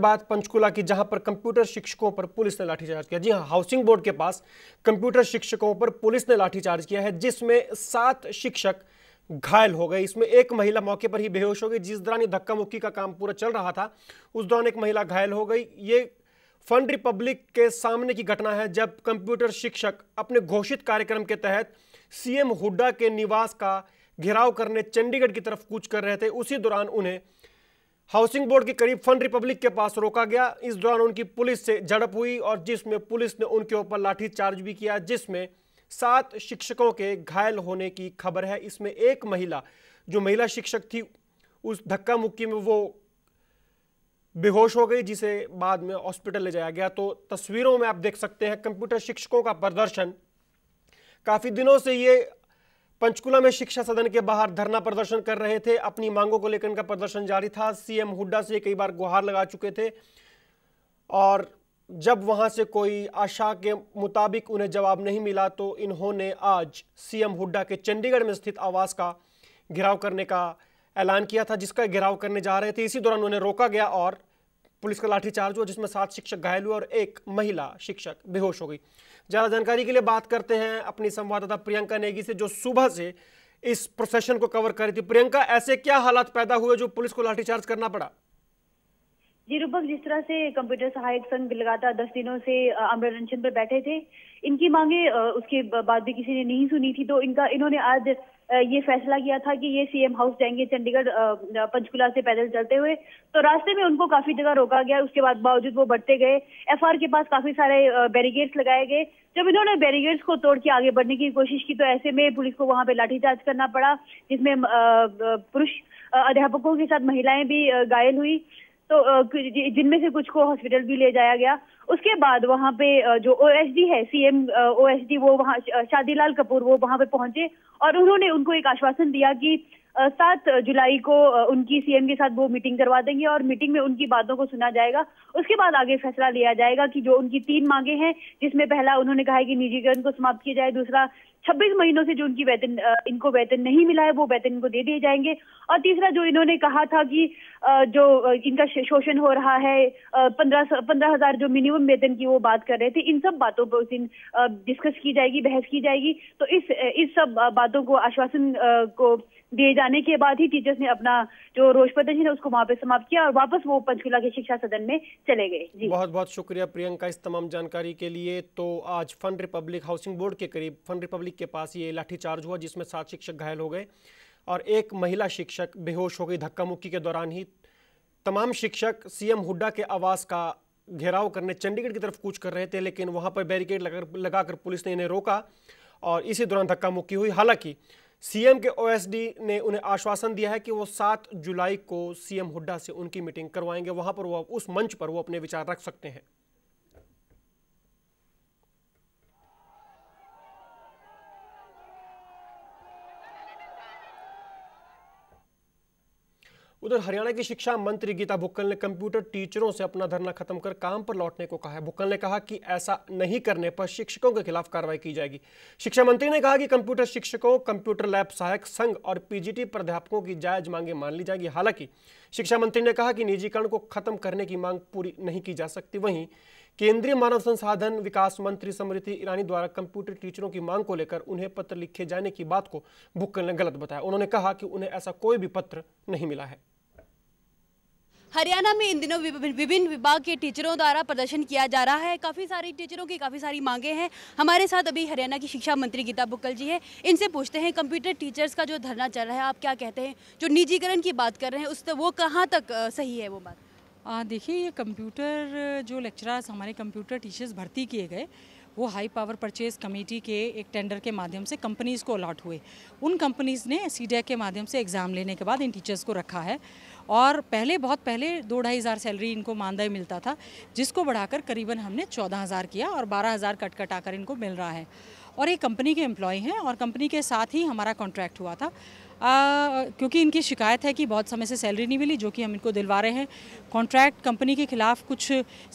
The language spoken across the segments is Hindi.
बात पंचकुला की जहां पर कंप्यूटर शिक्षकों पर पुलिस ने लाठीचार्ज किया जी हां हाउसिंग बोर्ड के पास कंप्यूटर शिक्षकों पर पुलिस ने लाठीचार्ज किया है जिसमें सात शिक्षक घायल हो गए इसमें एक महिला मौके पर ही बेहोश हो गई जिस दौरान धक्का मुक्की का काम पूरा चल रहा था उस दौरान एक महिला घायल हो गई ये फंड रिपब्लिक के सामने की घटना है जब कंप्यूटर शिक्षक अपने घोषित कार्यक्रम के तहत सीएम हुड्डा के निवास का घेराव करने चंडीगढ़ की तरफ कूच कर रहे थे उसी दौरान उन्हें हाउसिंग बोर्ड के करीब फन रिपब्लिक के पास रोका गया इस दौरान उनकी पुलिस से झड़प हुई और जिसमें पुलिस ने उनके ऊपर लाठीचार्ज भी किया जिसमें सात शिक्षकों के घायल होने की खबर है इसमें एक महिला जो महिला शिक्षक थी उस धक्का मुक्की में वो बेहोश हो गई जिसे बाद में हॉस्पिटल ले जाया गया तो तस्वीरों में आप देख सकते हैं कंप्यूटर शिक्षकों का प्रदर्शन काफ़ी दिनों से ये पंचकुला में शिक्षा सदन के बाहर धरना प्रदर्शन कर रहे थे अपनी मांगों को लेकर इनका प्रदर्शन जारी था सीएम हुड्डा से कई बार गुहार लगा चुके थे और जब वहां से कोई आशा के मुताबिक उन्हें जवाब नहीं मिला तो इन्होंने आज सीएम हुड्डा के चंडीगढ़ में स्थित आवास का घेराव करने का ऐलान किया था जिसका घेराव करने जा रहे थे इसी दौरान उन्हें रोका गया और पुलिस का लाठीचार्ज हुआ जिसमें सात शिक्षक घायल हुए और एक महिला शिक्षक बेहोश हो गई ज़्यादा जानकारी के लिए बात करते हैं अपनी संवाददाता प्रियंका नेगी से जो सुबह से इस प्रोसेशन को कवर कर रही थी प्रियंका ऐसे क्या हालात पैदा हुए जो पुलिस को लाठीचार्ज करना पड़ा जी रूपक जिस तरह से कंप्यूटर सहायक संघ लगातार दस दिनों से आम्र पर बैठे थे इनकी मांगे उसके बाद भी किसी ने नहीं सुनी थी तो इनका इन्होंने आज ये फैसला किया था कि ये सीएम हाउस जाएंगे चंडीगढ़ पंचकुला से पैदल चलते हुए तो रास्ते में उनको काफी जगह रोका गया उसके बाद बावजूद वो बढ़ते गए एफआर के पास काफी सारे बैरिगेड्स लगाए गए जब इन्होंने बैरिगेड्स को तोड़ के आगे बढ़ने की कोशिश की तो ऐसे में पुलिस को वहां पे लाठीचार्ज करना पड़ा जिसमें पुरुष अध्यापकों के साथ महिलाएं भी घायल हुई तो जिनमें से कुछ को हॉस्पिटल भी ले जाया गया उसके बाद वहाँ पे जो ओएसडी है सीएम ओएसडी वो वहाँ शादीलाल कपूर वो वहाँ पे पहुंचे और उन्होंने उनको एक आश्वासन दिया कि सात जुलाई को उनकी सीएम के साथ वो मीटिंग करवा देंगे और मीटिंग में उनकी बातों को सुना जाएगा उसके बाद आगे फैसला लिया जाएगा कि जो उनकी तीन मांगे हैं जिसमें पहला उन्होंने कहा है कि निजीकरण को समाप्त किया जाए दूसरा 26 महीनों से जो उनकी वेतन इनको वेतन नहीं मिला है वो वेतन इनको दे दिए जाएंगे और तीसरा जो इन्होंने कहा था कि जो इनका शोषण हो रहा है पंद्रह हजार जो मिनिमम वेतन की वो बात कर रहे थे इन सब बातों पर उस दिन डिस्कस की जाएगी बहस की जाएगी तो इस इस सब बातों को आश्वासन को दिए जाने के बाद ही टीचर्स ने अपना जो रोष प्रदर्शन है उसको वहां पे समाप्त किया और वापस वो पंचकुला के शिक्षा सदन में चले गए जी बहुत बहुत शुक्रिया प्रियंका इस तमाम जानकारी के लिए तो आज फंड रिपब्लिक हाउसिंग बोर्ड के करीब फंड रिपब्लिक पब्लिक के पास ये लाठीचार्ज हुआ जिसमें सात शिक्षक घायल हो गए और एक महिला शिक्षक बेहोश हो गई धक्का मुक्की के दौरान ही तमाम शिक्षक सीएम हुड्डा के आवास का घेराव करने चंडीगढ़ की तरफ कूच कर रहे थे लेकिन वहां पर बैरिकेड लगा लगाकर पुलिस ने इन्हें रोका और इसी दौरान धक्का मुक्की हुई हालांकि सीएम के ओएसडी ने उन्हें आश्वासन दिया है कि वो 7 जुलाई को सीएम हुड्डा से उनकी मीटिंग करवाएंगे वहां पर वो उस मंच पर वो अपने विचार रख सकते हैं उधर हरियाणा की शिक्षा मंत्री गीता भुक्कल ने कंप्यूटर टीचरों से अपना धरना खत्म कर काम पर लौटने को कहा है भुक्कल ने कहा कि ऐसा नहीं करने पर शिक्षकों के खिलाफ कार्रवाई की जाएगी शिक्षा मंत्री ने कहा कि कंप्यूटर शिक्षकों कंप्यूटर लैब सहायक संघ और पीजीटी प्राध्यापकों की जायज मांगे मान ली जाएगी हालांकि शिक्षा मंत्री ने कहा कि निजीकरण को खत्म करने की मांग पूरी नहीं की जा सकती वहीं केंद्रीय मानव संसाधन विकास मंत्री स्मृति ईरानी द्वारा कंप्यूटर टीचरों की मांग को लेकर उन्हें पत्र लिखे जाने की बात को भुक्कल ने गलत बताया उन्होंने कहा कि उन्हें ऐसा कोई भी पत्र नहीं मिला है हरियाणा में इन दिनों विभिन्न विभाग के टीचरों द्वारा प्रदर्शन किया जा रहा है काफ़ी सारी टीचरों की काफ़ी सारी मांगे हैं हमारे साथ अभी हरियाणा की शिक्षा मंत्री गीता बुक्कल जी है इनसे पूछते हैं कंप्यूटर टीचर्स का जो धरना चल रहा है आप क्या कहते हैं जो निजीकरण की बात कर रहे हैं उस वो कहाँ तक सही है वो बात देखिए ये कंप्यूटर जो लेक्चरार्स हमारे कंप्यूटर टीचर्स भर्ती किए गए वो हाई पावर परचेज कमेटी के एक टेंडर के माध्यम से कंपनीज़ को अलाट हुए उन कंपनीज़ ने सी के माध्यम से एग्ज़ाम लेने के बाद इन टीचर्स को रखा है और पहले बहुत पहले दो ढाई हज़ार सैलरी इनको मानदेय मिलता था जिसको बढ़ाकर करीबन हमने चौदह हज़ार किया और बारह हज़ार कट कट आकर इनको मिल रहा है और ये कंपनी के एम्प्लॉय हैं और कंपनी के साथ ही हमारा कॉन्ट्रैक्ट हुआ था आ, क्योंकि इनकी शिकायत है कि बहुत समय से सैलरी नहीं मिली जो कि हम इनको दिलवा रहे हैं कॉन्ट्रैक्ट कंपनी के खिलाफ कुछ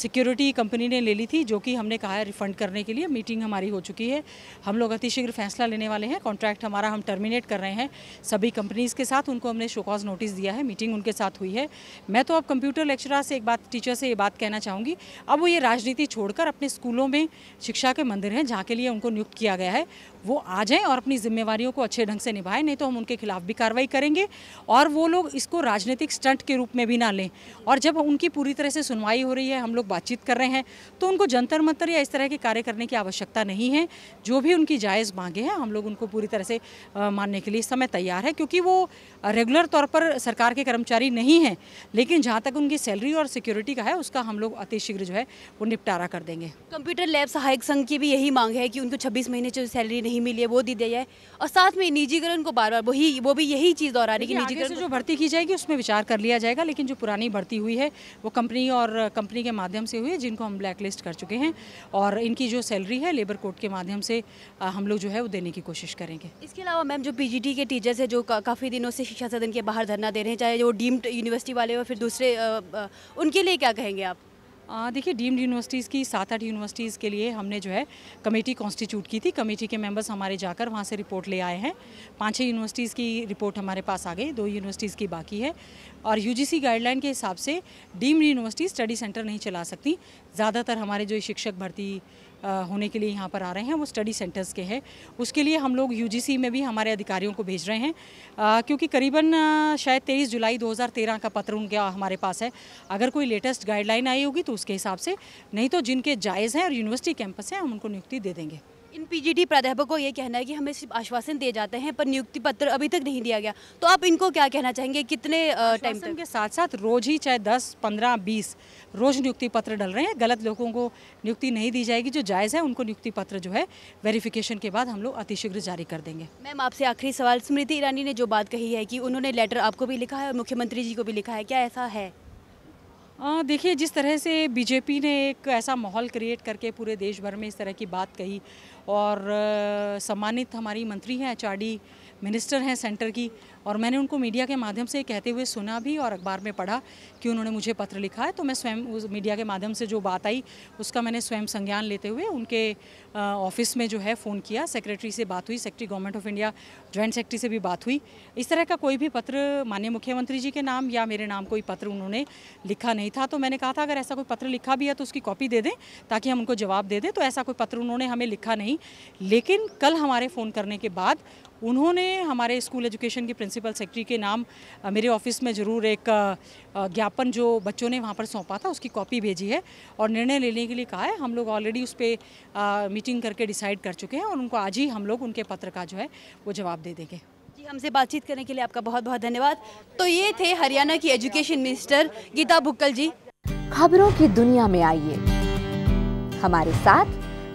सिक्योरिटी कंपनी ने ले ली थी जो कि हमने कहा है रिफंड करने के लिए मीटिंग हमारी हो चुकी है हम लोग अतिशीघ्र फैसला लेने वाले हैं कॉन्ट्रैक्ट हमारा हम टर्मिनेट कर रहे हैं सभी कंपनीज़ के साथ उनको हमने शोकॉज नोटिस दिया है मीटिंग उनके साथ हुई है मैं तो अब कंप्यूटर लेक्चरर से एक बात टीचर से ये बात कहना चाहूँगी अब वो ये राजनीति छोड़कर अपने स्कूलों में शिक्षा के मंदिर हैं जहाँ के लिए उनको नियुक्त किया गया है वो आ जाएँ और अपनी जिम्मेवारियों को अच्छे ढंग से निभाएं नहीं तो हम उनके खिलाफ खिलाफ भी कार्रवाई करेंगे और वो लोग इसको राजनीतिक स्टंट के रूप में भी ना लें और जब उनकी पूरी तरह से सुनवाई हो रही है हम लोग बातचीत कर रहे हैं तो उनको जंतर मंतर या इस तरह के कार्य करने की आवश्यकता नहीं है जो भी उनकी जायज़ मांगे हैं हम लोग उनको पूरी तरह से मानने के लिए इस समय तैयार है क्योंकि वो रेगुलर तौर पर सरकार के कर्मचारी नहीं हैं लेकिन जहाँ तक उनकी सैलरी और सिक्योरिटी का है उसका हम लोग अतिशीघ्र जो है वो निपटारा कर देंगे कंप्यूटर लैब सहायक संघ की भी यही मांग है कि उनको छब्बीस महीने जो सैलरी नहीं मिली है वो दी जाए और साथ में निजीकरण को बार बार वही वो भी यही चीज़ दोहरा रही निजी से जो भर्ती की जाएगी उसमें विचार कर लिया जाएगा लेकिन जो पुरानी भर्ती हुई है वो कंपनी और कंपनी के माध्यम से हुई है जिनको हम ब्लैक लिस्ट कर चुके हैं और इनकी जो सैलरी है लेबर कोर्ट के माध्यम से हम लोग जो है वो देने की कोशिश करेंगे इसके अलावा मैम जो पी के टीचर्स हैं जो काफ़ी दिनों से शिक्षा सदन के बाहर धरना दे रहे हैं चाहे वो डीम्ड यूनिवर्सिटी वाले हो फिर दूसरे उनके लिए क्या कहेंगे आप देखिए डीम्ड यूनिवर्सिटीज़ की सात आठ यूनिवर्सिटीज़ के लिए हमने जो है कमेटी कॉन्स्टिट्यूट की थी कमेटी के मेंबर्स हमारे जाकर वहाँ से रिपोर्ट ले आए हैं पाँच छः यूनिवर्सिटीज़ की रिपोर्ट हमारे पास आ गई दो यूनिवर्सिटीज़ की बाकी है और यूजीसी गाइडलाइन के हिसाब से डीम्ड यूनिवर्सिटी स्टडी सेंटर नहीं चला सकती ज़्यादातर हमारे जो शिक्षक भर्ती होने के लिए यहाँ पर आ रहे हैं वो स्टडी सेंटर्स के हैं उसके लिए हम लोग यू में भी हमारे अधिकारियों को भेज रहे हैं क्योंकि करीबन शायद तेईस जुलाई दो का पत्र उनके हमारे पास है अगर कोई लेटेस्ट गाइडलाइन आई होगी तो उसके हिसाब से नहीं तो जिनके जायज़ हैं और यूनिवर्सिटी कैंपस हैं हम उनको नियुक्ति दे देंगे इन पीजीटी प्राध्यापक को ये कहना है कि हमें सिर्फ आश्वासन दिए जाते हैं पर नियुक्ति पत्र अभी तक नहीं दिया गया तो आप इनको क्या कहना चाहेंगे कितने टाइम तक के साथ साथ रोज ही चाहे दस पंद्रह बीस रोज नियुक्ति पत्र डल रहे हैं गलत लोगों को नियुक्ति नहीं दी जाएगी जो जायज़ है उनको नियुक्ति पत्र जो है वेरिफिकेशन के बाद हम लोग अतिशीघ्र जारी कर देंगे मैम आपसे आखिरी सवाल स्मृति ईरानी ने जो बात कही है कि उन्होंने लेटर आपको भी लिखा है और मुख्यमंत्री जी को भी लिखा है क्या ऐसा है देखिए जिस तरह से बीजेपी ने एक ऐसा माहौल क्रिएट करके पूरे देश भर में इस तरह की बात कही और सम्मानित हमारी मंत्री हैं एच मिनिस्टर हैं सेंटर की और मैंने उनको मीडिया के माध्यम से कहते हुए सुना भी और अखबार में पढ़ा कि उन्होंने मुझे पत्र लिखा है तो मैं स्वयं उस मीडिया के माध्यम से जो बात आई उसका मैंने स्वयं संज्ञान लेते हुए उनके ऑफिस में जो है फ़ोन किया सेक्रेटरी से बात हुई secretary government of India joint secretary से भी बात हुई इस तरह का कोई भी पत्र माननीय मुख्यमंत्री जी के नाम या मेरे नाम कोई पत्र उन्होंने लिखा नहीं था तो मैंने कहा था अगर ऐसा कोई पत्र लिखा भी है तो उसकी कॉपी दे दें ताकि हम उनको जवाब दे दें तो ऐसा कोई पत्र उन्होंने हमें लिखा नहीं थी लेकिन कल हमारे फ़ोन करने के बाद उन्होंने हमारे स्कूल एजुकेशन के प्रिंसिपल सेक्रेटरी के नाम मेरे ऑफिस में ज़रूर एक ज्ञापन जो बच्चों ने वहाँ पर सौंपा था उसकी कॉपी भेजी है और निर्णय लेने के लिए कहा है हम लोग ऑलरेडी उस पर मीटिंग करके डिसाइड कर चुके हैं और उनको आज ही हम लोग उनके पत्र का जो है वो जवाब दे देंगे जी हमसे बातचीत करने के लिए आपका बहुत बहुत धन्यवाद तो ये थे हरियाणा की एजुकेशन मिनिस्टर गीता भुक्कल जी खबरों की दुनिया में आइए हमारे साथ